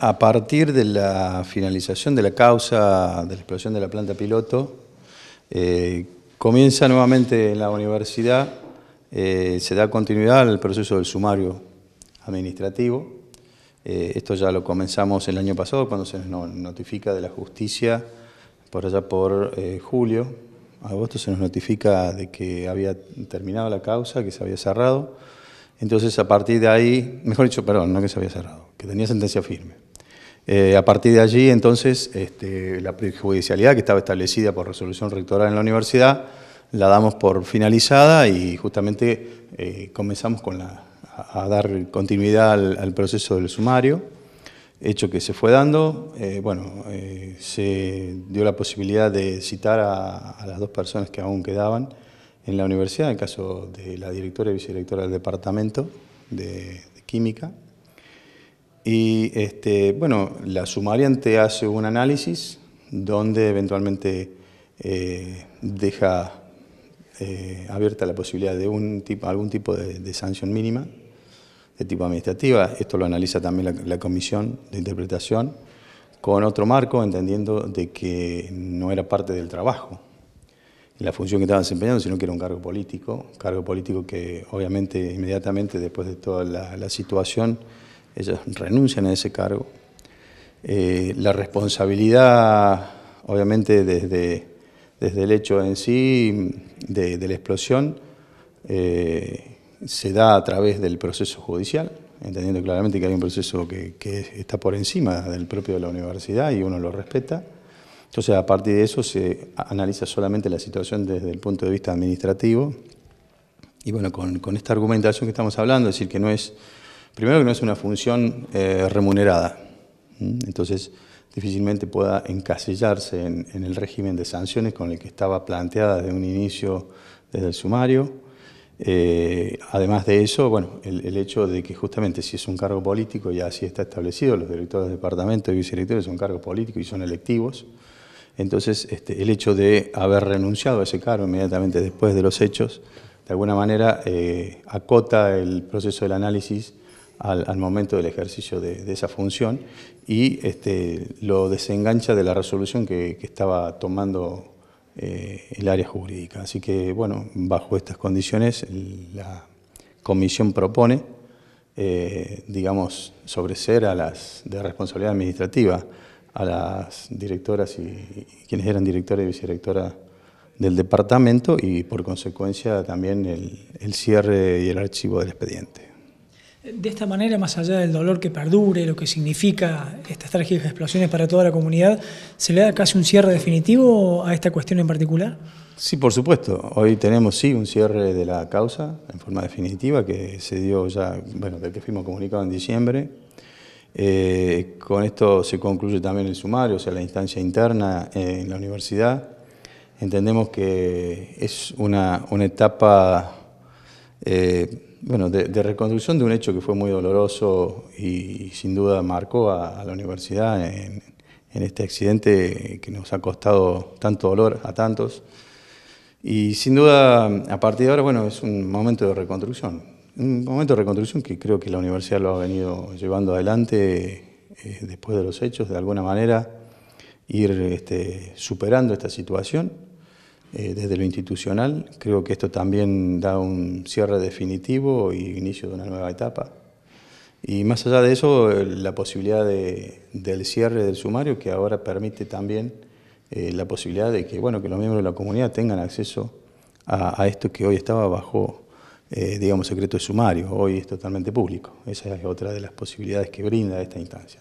a partir de la finalización de la causa de la explosión de la planta piloto, eh, comienza nuevamente en la universidad, eh, se da continuidad al proceso del sumario administrativo. Eh, esto ya lo comenzamos el año pasado cuando se nos notifica de la justicia por allá por julio. Agosto se nos notifica de que había terminado la causa, que se había cerrado. Entonces, a partir de ahí, mejor dicho, perdón, no que se había cerrado, que tenía sentencia firme. Eh, a partir de allí, entonces, este, la prejudicialidad que estaba establecida por resolución rectoral en la universidad la damos por finalizada y justamente eh, comenzamos con a dar continuidad al, proceso del sumario, hecho que se fue dando. Eh, bueno, se dio la posibilidad de citar a, las dos personas que aún quedaban en la universidad, en el caso de la directora y vicedirectora del departamento de Química, y este, bueno, la sumariante hace un análisis donde eventualmente eh, deja eh, abierta la posibilidad de un tipo, algún tipo de, sanción mínima de tipo administrativa. Esto lo analiza también la, comisión de interpretación con otro marco, entendiendo de que no era parte del trabajo la función que estaba desempeñando, sino que era un cargo político, cargo político que obviamente inmediatamente después de toda la, la situación ellos renuncian a ese cargo. Eh, la responsabilidad, obviamente, desde, desde el hecho en sí de, la explosión, eh, se da a través del proceso judicial, entendiendo claramente que hay un proceso que, está por encima del propio de la universidad y uno lo respeta. Entonces, a partir de eso se analiza solamente la situación desde el punto de vista administrativo. Y bueno, con, con esta argumentación que estamos hablando, es decir, que no es Primero que no es una función eh, remunerada, entonces difícilmente pueda encasillarse en, el régimen de sanciones con el que estaba planteada desde un inicio desde el sumario. Eh, además de eso, bueno, el, hecho de que justamente si es un cargo político y así está establecido, los directores de departamento y vicedirectores son cargos políticos y son electivos, entonces este, el hecho de haber renunciado a ese cargo inmediatamente después de los hechos, de alguna manera eh, acota el proceso del análisis al, momento del ejercicio de, esa función y este, lo desengancha de la resolución que, estaba tomando eh, el área jurídica. Así que, bueno, bajo estas condiciones la comisión propone, eh, digamos, sobre a las de responsabilidad administrativa a las directoras y, quienes eran directora y vicedirectora del departamento y por consecuencia también el cierre y el archivo del expediente. De esta manera, más allá del dolor que perdure, lo que significa estas trágicas explosiones para toda la comunidad, ¿se le da casi un cierre definitivo a esta cuestión en particular? Sí, por supuesto. Hoy tenemos sí un cierre de la causa en forma definitiva que se dio ya, bueno, del que fuimos comunicados en diciembre. Eh, con esto se concluye también el sumario, o sea, la instancia interna eh, en la universidad. Entendemos que es una, etapa... Eh, bueno, de, reconstrucción de un hecho que fue muy doloroso y sin duda marcó a, la universidad en, este accidente que nos ha costado tanto dolor a tantos. Y sin duda, a partir de ahora, bueno, es un momento de reconstrucción. Un momento de reconstrucción que creo que la universidad lo ha venido llevando adelante eh, después de los hechos, de alguna manera, ir este, superando esta situación eh, desde lo institucional. Creo que esto también da un cierre definitivo y inicio de una nueva etapa. Y más allá de eso, la posibilidad de, del cierre del sumario, que ahora permite también eh, la posibilidad de que, bueno, que los miembros de la comunidad tengan acceso a, esto que hoy estaba bajo, eh, digamos, secreto de sumario. Hoy es totalmente público. Esa es otra de las posibilidades que brinda esta instancia.